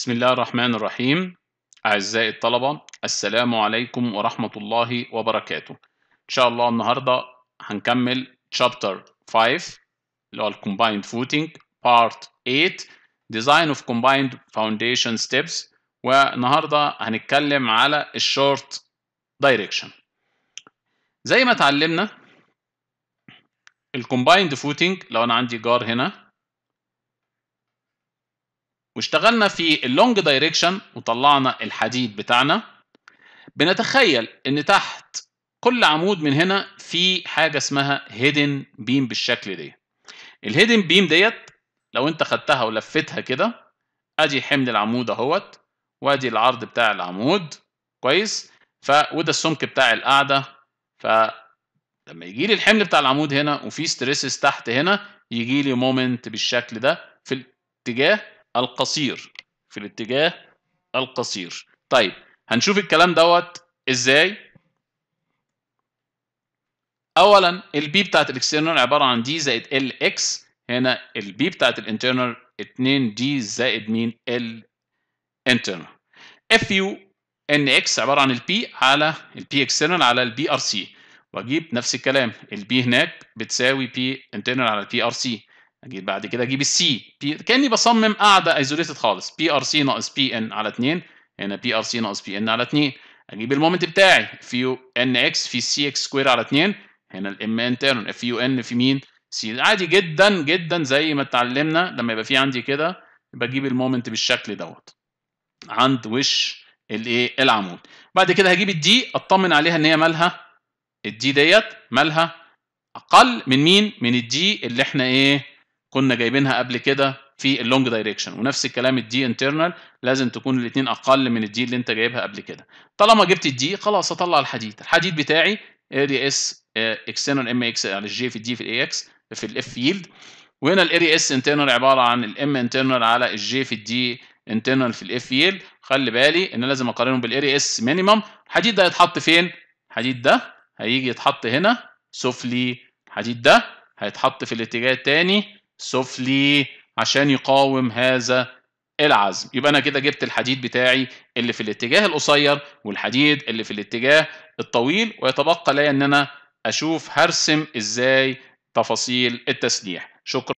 بسم الله الرحمن الرحيم أعزائي الطلبة السلام عليكم ورحمة الله وبركاته إن شاء الله النهاردة هنكمل chapter 5 اللي هو combined footing part 8 design of combined foundation steps والنهاردة هنتكلم على الشورت direction زي ما اتعلمنا Combined فوتنج لو انا عندي جار هنا واشتغلنا في اللونج دايركشن وطلعنا الحديد بتاعنا بنتخيل ان تحت كل عمود من هنا في حاجه اسمها هيدن بيم بالشكل ده الهيدن بيم ديت لو انت خدتها ولفتها كده ادي حمل العمود اهوت وادي العرض بتاع العمود كويس ف وده السمك بتاع القاعده ف لما يجي لي الحمل بتاع العمود هنا وفي ستريسز تحت هنا يجي لي مومنت بالشكل ده في الاتجاه القصير في الاتجاه القصير طيب هنشوف الكلام دوت ازاي اولا البي بتاعت الاكسترنال عباره عن دي زائد ال اكس هنا البي بتاعت الانترنال 2 دي زائد مين ال internal اف يو ان اكس عباره عن البي على البي اكسترنال على البي ار سي واجيب نفس الكلام البي هناك بتساوي بي انترنال على البي ار سي اجيب بعد كده اجيب السي كاني بصمم قاعده ايزوليتد خالص بي ار سي ناقص بي ان على 2 هنا بي ار سي ناقص بي ان على 2 اجيب المومنت بتاعي في ان اكس في سي اكس سكوير على 2 هنا الام ان تيرن في يو ان في مين سي عادي جدا جدا زي ما اتعلمنا لما يبقى في عندي كده بجيب المومنت بالشكل دوت عند وش الايه العمود بعد كده هجيب الدي اطمن عليها ان هي مالها الدي ديت مالها اقل من مين من الدي اللي احنا ايه كنا جايبينها قبل كده في اللونج دايركشن ونفس الكلام الدي انترنال لازم تكون الاثنين اقل من الدي اللي انت جايبها قبل كده طالما جبت الدي خلاص هطلع الحديد الحديد بتاعي اري اس اكسترنال ام اكس على الجي في الدي في الاي اكس في الاف يلد وهنا الاري اس انترنال عباره عن الام انترنال على الجي في الدي انترنال في الاف يلد خلي بالي ان لازم اقارنهم بالاري اس مينيمم الحديد ده هيتحط فين الحديد ده هيجي يتحط هنا سفلي الحديد ده هيتحط في الاتجاه الثاني سفلي عشان يقاوم هذا العزم يبقى انا كده جبت الحديد بتاعي اللي في الاتجاه القصير والحديد اللي في الاتجاه الطويل ويتبقى لي ان انا اشوف هرسم ازاي تفاصيل التسليح شكرا